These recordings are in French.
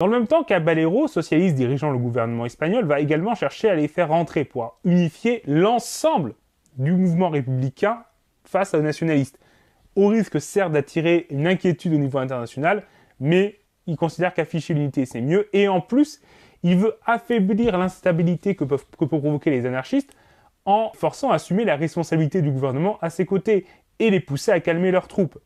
Dans le même temps, Caballero, socialiste dirigeant le gouvernement espagnol, va également chercher à les faire rentrer pour unifier l'ensemble du mouvement républicain face aux nationalistes, au risque certes d'attirer une inquiétude au niveau international, mais il considère qu'afficher l'unité c'est mieux, et en plus, il veut affaiblir l'instabilité que peuvent provoquer les anarchistes en forçant à assumer la responsabilité du gouvernement à ses côtés et les pousser à calmer leurs troupes.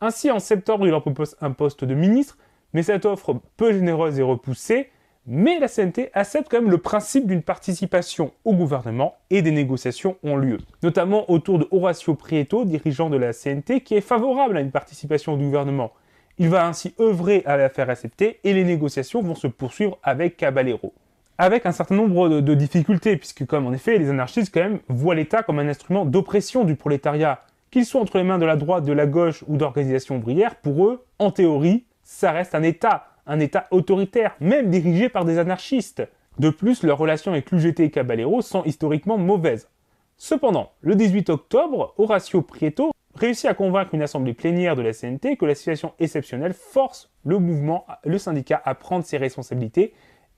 Ainsi, en septembre, il leur propose un poste de ministre, mais cette offre peu généreuse est repoussée, mais la CNT accepte quand même le principe d'une participation au gouvernement et des négociations ont lieu, notamment autour de Horacio Prieto, dirigeant de la CNT, qui est favorable à une participation au gouvernement. Il va ainsi œuvrer à la faire accepter et les négociations vont se poursuivre avec Caballero. Avec un certain nombre de, difficultés, puisque comme en effet les anarchistes quand même voient l'État comme un instrument d'oppression du prolétariat, qu'il soit entre les mains de la droite, de la gauche ou d'organisations ouvrières, pour eux, en théorie, ça reste un État, un État autoritaire, même dirigé par des anarchistes. De plus, leurs relations avec l'UGT et Caballero sont historiquement mauvaises. Cependant, le 18 octobre, Horacio Prieto réussit à convaincre une assemblée plénière de la CNT que la situation exceptionnelle force le mouvement, le syndicat à prendre ses responsabilités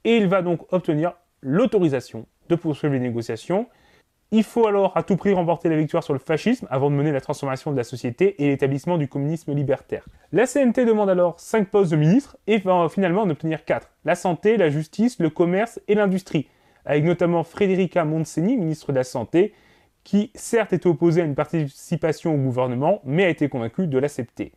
et il va donc obtenir l'autorisation de poursuivre les négociations il faut alors à tout prix remporter la victoire sur le fascisme avant de mener la transformation de la société et l'établissement du communisme libertaire. La CNT demande alors 5 postes de ministre et va finalement en obtenir 4. La santé, la justice, le commerce et l'industrie. Avec notamment Frédérica Montseny, ministre de la Santé, qui certes était opposée à une participation au gouvernement, mais a été convaincue de l'accepter.